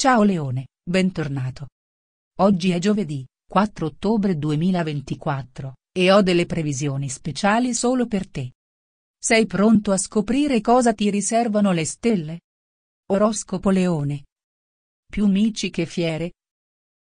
Ciao Leone, bentornato. Oggi è giovedì, 4 ottobre 2024, e ho delle previsioni speciali solo per te. Sei pronto a scoprire cosa ti riservano le stelle? Oroscopo Leone. Più mici che fiere.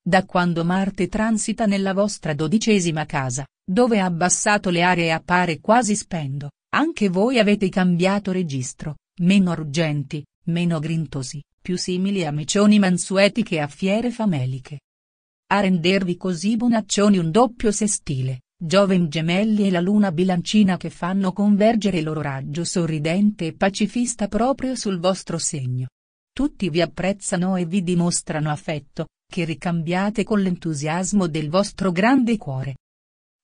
Da quando Marte transita nella vostra dodicesima casa, dove ha abbassato le aree e appare quasi spendo, anche voi avete cambiato registro, meno urgenti, meno grintosi, più simili a micioni mansueti che a fiere fameliche. A rendervi così bonaccioni un doppio sestile, Gioven gemelli e la luna bilancina che fanno convergere il loro raggio sorridente e pacifista proprio sul vostro segno. Tutti vi apprezzano e vi dimostrano affetto, che ricambiate con l'entusiasmo del vostro grande cuore.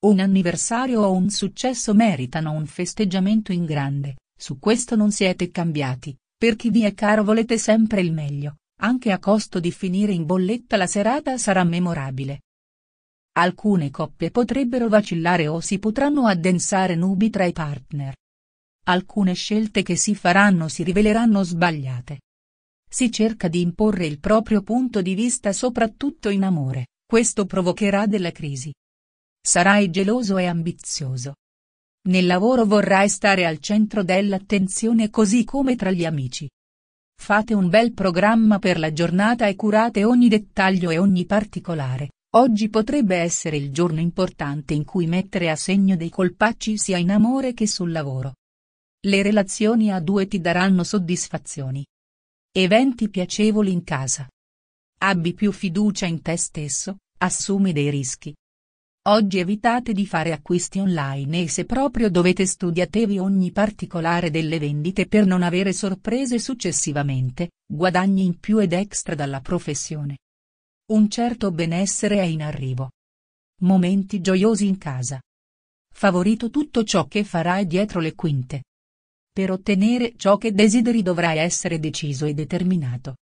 Un anniversario o un successo meritano un festeggiamento in grande, su questo non siete cambiati, per chi vi è caro volete sempre il meglio, anche a costo di finire in bolletta la serata sarà memorabile. Alcune coppie potrebbero vacillare o si potranno addensare nubi tra i partner. Alcune scelte che si faranno si riveleranno sbagliate. Si cerca di imporre il proprio punto di vista soprattutto in amore, questo provocherà della crisi. Sarai geloso e ambizioso, nel lavoro vorrai stare al centro dell'attenzione così come tra gli amici. Fate un bel programma per la giornata e curate ogni dettaglio e ogni particolare. Oggi potrebbe essere il giorno importante in cui mettere a segno dei colpacci sia in amore che sul lavoro. Le relazioni a due ti daranno soddisfazioni. Eventi piacevoli in casa. Abbi più fiducia in te stesso, assumi dei rischi, Oggi evitate di fare acquisti online e se proprio dovete studiatevi ogni particolare delle vendite per non avere sorprese successivamente, guadagni in più ed extra dalla professione. Un certo benessere è in arrivo. Momenti gioiosi in casa. Favorito tutto ciò che farai dietro le quinte. Per ottenere ciò che desideri dovrai essere deciso e determinato.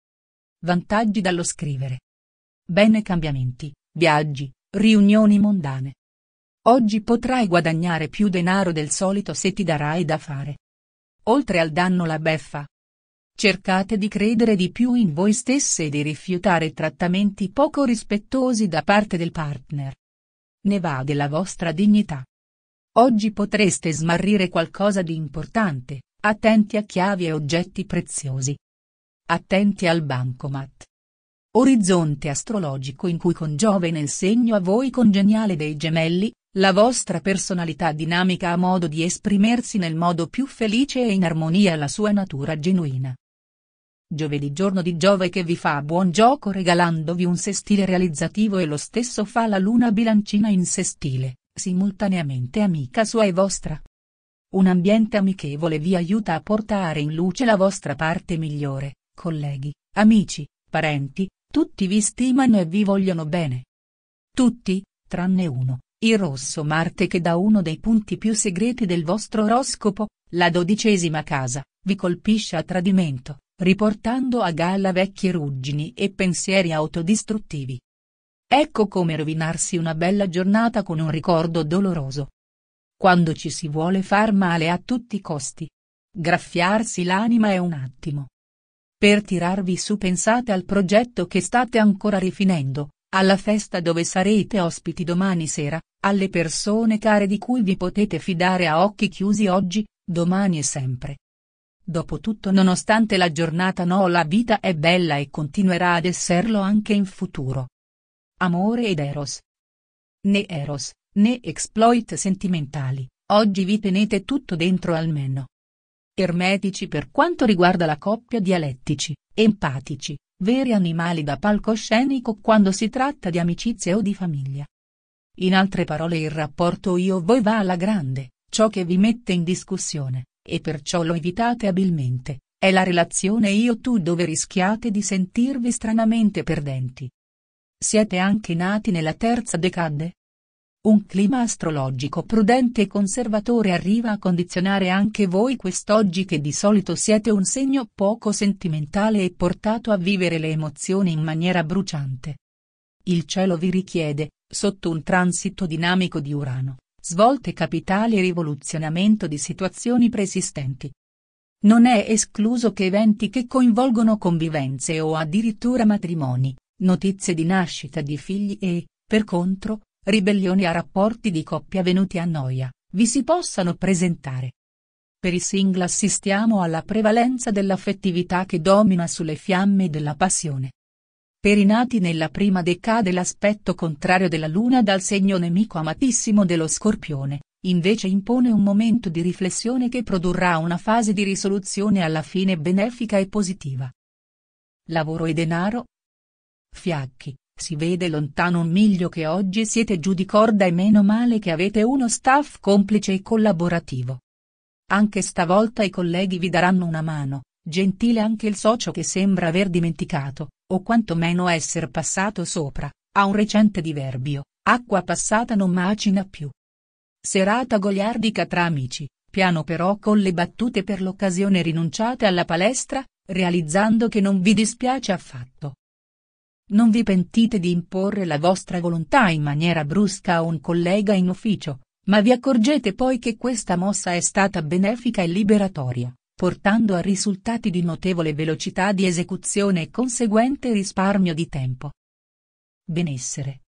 Vantaggi dallo scrivere. Bene cambiamenti, viaggi, Riunioni mondane. Oggi potrai guadagnare più denaro del solito se ti darai da fare. Oltre al danno la beffa. Cercate di credere di più in voi stesse e di rifiutare trattamenti poco rispettosi da parte del partner. Ne va della vostra dignità. Oggi potreste smarrire qualcosa di importante, attenti a chiavi e oggetti preziosi. Attenti al bancomat. Orizzonte astrologico in cui con Giove nel segno a voi congeniale dei gemelli, la vostra personalità dinamica ha modo di esprimersi nel modo più felice e in armonia alla sua natura genuina. Giovedì giorno di Giove che vi fa buon gioco regalandovi un sestile realizzativo e lo stesso fa la luna bilancina in sestile, simultaneamente amica sua e vostra. Un ambiente amichevole vi aiuta a portare in luce la vostra parte migliore, colleghi, amici, parenti, tutti vi stimano e vi vogliono bene. Tutti, tranne uno, il rosso Marte che da uno dei punti più segreti del vostro oroscopo, la dodicesima casa, vi colpisce a tradimento, riportando a galla vecchie ruggini e pensieri autodistruttivi. Ecco come rovinarsi una bella giornata con un ricordo doloroso. Quando ci si vuole far male a tutti i costi. Graffiarsi l'anima è un attimo, per tirarvi su pensate al progetto che state ancora rifinendo, alla festa dove sarete ospiti domani sera, alle persone care di cui vi potete fidare a occhi chiusi oggi, domani e sempre. Dopotutto nonostante la giornata no la vita è bella e continuerà ad esserlo anche in futuro. Amore ed Eros. Né Eros, né exploit sentimentali, oggi vi tenete tutto dentro almeno ermetici per quanto riguarda la coppia dialettici, empatici, veri animali da palcoscenico quando si tratta di amicizia o di famiglia. In altre parole il rapporto io-voi va alla grande, ciò che vi mette in discussione, e perciò lo evitate abilmente, è la relazione io-tu dove rischiate di sentirvi stranamente perdenti. Siete anche nati nella terza decade? Un clima astrologico prudente e conservatore arriva a condizionare anche voi quest'oggi che di solito siete un segno poco sentimentale e portato a vivere le emozioni in maniera bruciante. Il cielo vi richiede, sotto un transito dinamico di Urano, svolte capitali e rivoluzionamento di situazioni preesistenti. Non è escluso che eventi che coinvolgono convivenze o addirittura matrimoni, notizie di nascita di figli e, per contro, ribellioni a rapporti di coppia venuti a noia, vi si possano presentare. Per i single assistiamo alla prevalenza dell'affettività che domina sulle fiamme della passione. Per i nati nella prima decade l'aspetto contrario della luna dal segno nemico amatissimo dello scorpione, invece impone un momento di riflessione che produrrà una fase di risoluzione alla fine benefica e positiva. Lavoro e denaro? Fiacchi, si vede lontano un miglio che oggi siete giù di corda e meno male che avete uno staff complice e collaborativo. Anche stavolta i colleghi vi daranno una mano, gentile anche il socio che sembra aver dimenticato, o quantomeno esser passato sopra, a un recente diverbio, acqua passata non macina più. Serata goliardica tra amici, piano però con le battute per l'occasione rinunciate alla palestra, realizzando che non vi dispiace affatto. Non vi pentite di imporre la vostra volontà in maniera brusca a un collega in ufficio, ma vi accorgete poi che questa mossa è stata benefica e liberatoria, portando a risultati di notevole velocità di esecuzione e conseguente risparmio di tempo. Benessere.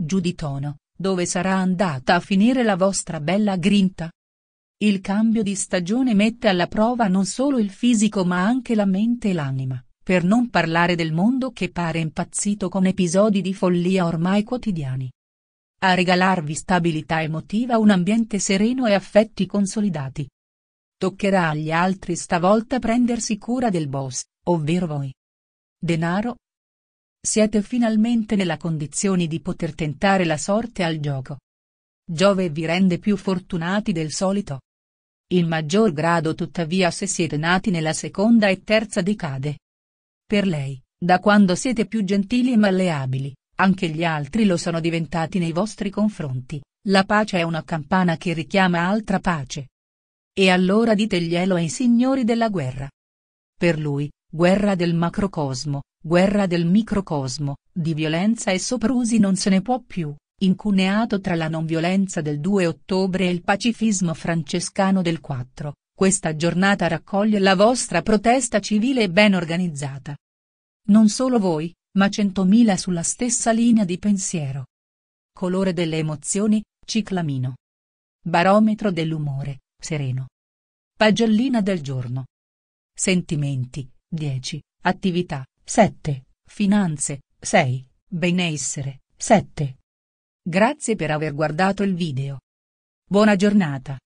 Giù di tono, dove sarà andata a finire la vostra bella grinta? Il cambio di stagione mette alla prova non solo il fisico ma anche la mente e l'anima per non parlare del mondo che pare impazzito con episodi di follia ormai quotidiani. A regalarvi stabilità emotiva un ambiente sereno e affetti consolidati. Toccherà agli altri stavolta prendersi cura del boss, ovvero voi. Denaro. Siete finalmente nella condizione di poter tentare la sorte al gioco. Giove vi rende più fortunati del solito. In maggior grado tuttavia se siete nati nella seconda e terza decade. Per lei, da quando siete più gentili e malleabili, anche gli altri lo sono diventati nei vostri confronti, la pace è una campana che richiama altra pace. E allora diteglielo ai signori della guerra. Per lui, guerra del macrocosmo, guerra del microcosmo, di violenza e soprusi non se ne può più, incuneato tra la non violenza del 2 ottobre e il pacifismo francescano del 4, questa giornata raccoglie la vostra protesta civile e ben organizzata. Non solo voi, ma centomila sulla stessa linea di pensiero. Colore delle emozioni, ciclamino. Barometro dell'umore, sereno. Pagellina del giorno. Sentimenti, 10, attività, 7, finanze, 6, benessere, 7. Grazie per aver guardato il video. Buona giornata.